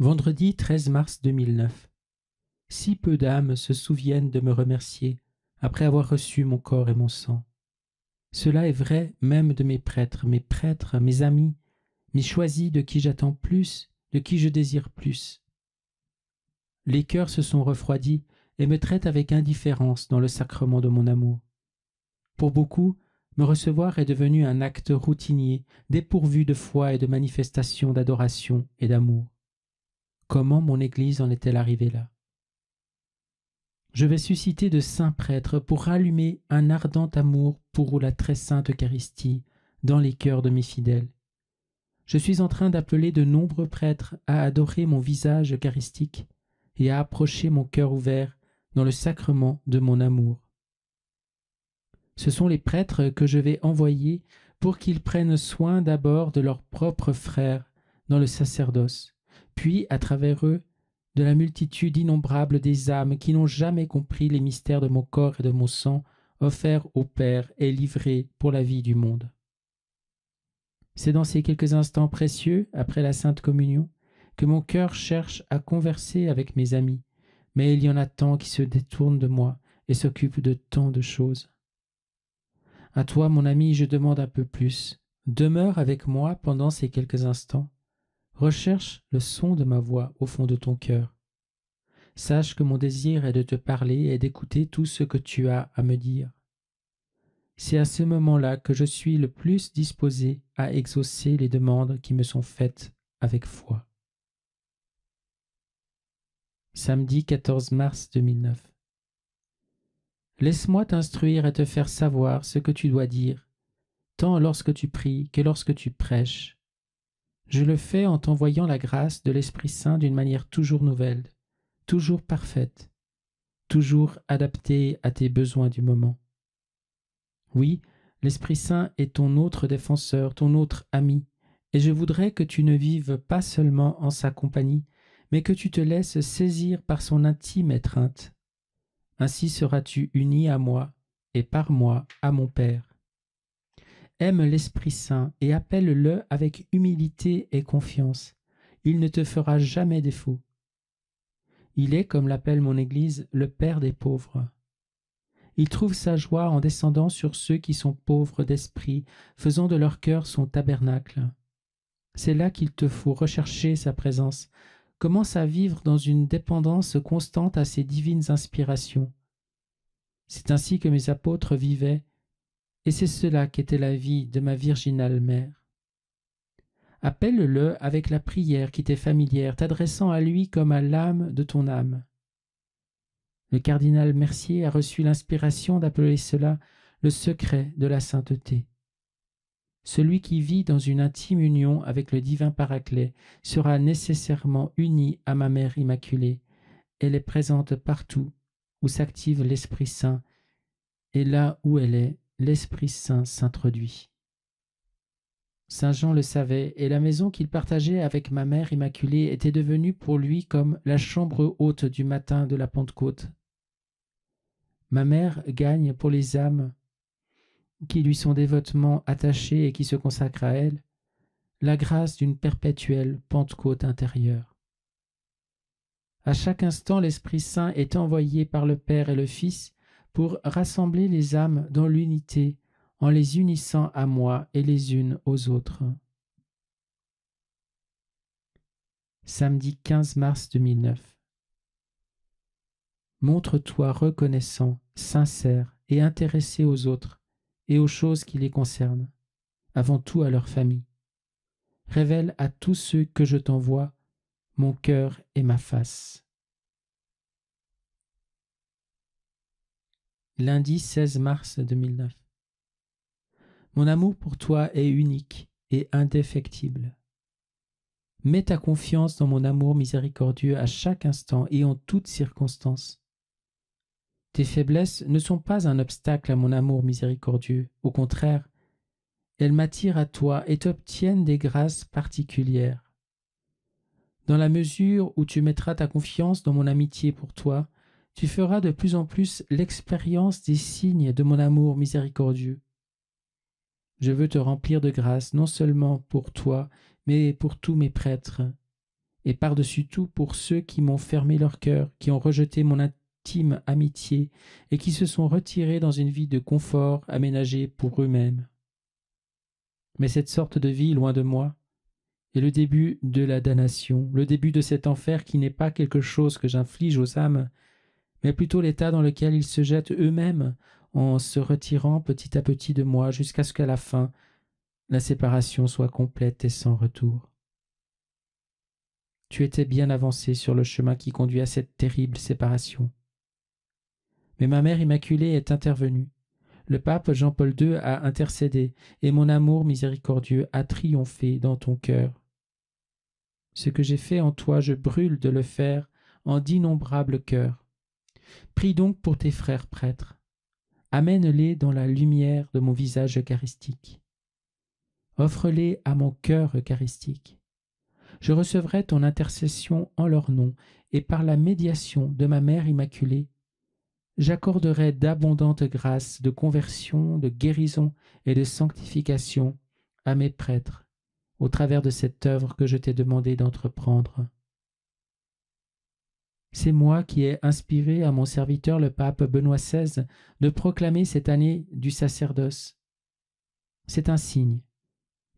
Vendredi 13 mars 2009. Si peu d'âmes se souviennent de me remercier après avoir reçu mon corps et mon sang. Cela est vrai même de mes prêtres, mes prêtres, mes amis, mes choisis de qui j'attends plus, de qui je désire plus. Les cœurs se sont refroidis et me traitent avec indifférence dans le sacrement de mon amour. Pour beaucoup, me recevoir est devenu un acte routinier, dépourvu de foi et de manifestation d'adoration et d'amour. Comment mon Église en est-elle arrivée là Je vais susciter de saints prêtres pour allumer un ardent amour pour la très sainte Eucharistie dans les cœurs de mes fidèles. Je suis en train d'appeler de nombreux prêtres à adorer mon visage eucharistique et à approcher mon cœur ouvert dans le sacrement de mon amour. Ce sont les prêtres que je vais envoyer pour qu'ils prennent soin d'abord de leurs propres frères dans le sacerdoce, puis à travers eux de la multitude innombrable des âmes qui n'ont jamais compris les mystères de mon corps et de mon sang offert au Père et livré pour la vie du monde. C'est dans ces quelques instants précieux, après la Sainte Communion, que mon cœur cherche à converser avec mes amis, mais il y en a tant qui se détournent de moi et s'occupent de tant de choses. À toi, mon ami, je demande un peu plus. Demeure avec moi pendant ces quelques instants. Recherche le son de ma voix au fond de ton cœur. Sache que mon désir est de te parler et d'écouter tout ce que tu as à me dire. C'est à ce moment-là que je suis le plus disposé à exaucer les demandes qui me sont faites avec foi. Samedi 14 mars 2009. Laisse-moi t'instruire et te faire savoir ce que tu dois dire, tant lorsque tu pries que lorsque tu prêches, je le fais en t'envoyant la grâce de l'Esprit Saint d'une manière toujours nouvelle, toujours parfaite, toujours adaptée à tes besoins du moment. Oui, l'Esprit Saint est ton autre défenseur, ton autre ami, et je voudrais que tu ne vives pas seulement en sa compagnie, mais que tu te laisses saisir par son intime étreinte. Ainsi seras-tu uni à moi et par moi à mon Père. Aime l'Esprit Saint et appelle-le avec humilité et confiance. Il ne te fera jamais défaut. Il est, comme l'appelle mon Église, le Père des pauvres. Il trouve sa joie en descendant sur ceux qui sont pauvres d'esprit, faisant de leur cœur son tabernacle. C'est là qu'il te faut rechercher sa présence. Commence à vivre dans une dépendance constante à ses divines inspirations. C'est ainsi que mes apôtres vivaient, et c'est cela qu'était la vie de ma virginale mère. Appelle-le avec la prière qui t'est familière, t'adressant à lui comme à l'âme de ton âme. Le cardinal Mercier a reçu l'inspiration d'appeler cela le secret de la sainteté. Celui qui vit dans une intime union avec le divin Paraclet sera nécessairement uni à ma mère immaculée. Elle est présente partout où s'active l'Esprit Saint, et là où elle est, l'Esprit Saint s'introduit. Saint Jean le savait, et la maison qu'il partageait avec ma mère Immaculée était devenue pour lui comme la chambre haute du matin de la Pentecôte. Ma mère gagne pour les âmes qui lui sont dévotement attachées et qui se consacrent à elle, la grâce d'une perpétuelle Pentecôte intérieure. À chaque instant, l'Esprit Saint est envoyé par le Père et le Fils pour rassembler les âmes dans l'unité en les unissant à moi et les unes aux autres. Samedi 15 mars 2009. Montre-toi reconnaissant, sincère et intéressé aux autres et aux choses qui les concernent, avant tout à leur famille. Révèle à tous ceux que je t'envoie mon cœur et ma face. lundi 16 mars 2009. Mon amour pour toi est unique et indéfectible. Mets ta confiance dans mon amour miséricordieux à chaque instant et en toutes circonstances. Tes faiblesses ne sont pas un obstacle à mon amour miséricordieux, au contraire, elles m'attirent à toi et t'obtiennent des grâces particulières. Dans la mesure où tu mettras ta confiance dans mon amitié pour toi, tu feras de plus en plus l'expérience des signes de mon amour miséricordieux. Je veux te remplir de grâce non seulement pour toi, mais pour tous mes prêtres, et par-dessus tout pour ceux qui m'ont fermé leur cœur, qui ont rejeté mon intime amitié, et qui se sont retirés dans une vie de confort aménagée pour eux-mêmes. Mais cette sorte de vie, loin de moi, est le début de la damnation, le début de cet enfer qui n'est pas quelque chose que j'inflige aux âmes, mais plutôt l'état dans lequel ils se jettent eux-mêmes en se retirant petit à petit de moi jusqu'à ce qu'à la fin, la séparation soit complète et sans retour. Tu étais bien avancé sur le chemin qui conduit à cette terrible séparation. Mais ma mère immaculée est intervenue. Le pape Jean-Paul II a intercédé, et mon amour miséricordieux a triomphé dans ton cœur. Ce que j'ai fait en toi, je brûle de le faire en d'innombrables cœurs. Prie donc pour tes frères prêtres. Amène-les dans la lumière de mon visage eucharistique. Offre-les à mon cœur eucharistique. Je recevrai ton intercession en leur nom, et par la médiation de ma Mère Immaculée, j'accorderai d'abondantes grâces de conversion, de guérison et de sanctification à mes prêtres, au travers de cette œuvre que je t'ai demandé d'entreprendre. C'est moi qui ai inspiré à mon serviteur le pape Benoît XVI de proclamer cette année du sacerdoce. C'est un signe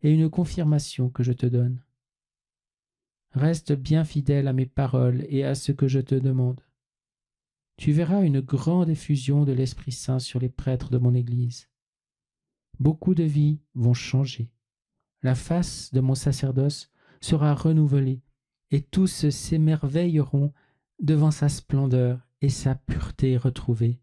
et une confirmation que je te donne. Reste bien fidèle à mes paroles et à ce que je te demande. Tu verras une grande effusion de l'Esprit Saint sur les prêtres de mon Église. Beaucoup de vies vont changer. La face de mon sacerdoce sera renouvelée, et tous s'émerveilleront devant sa splendeur et sa pureté retrouvée.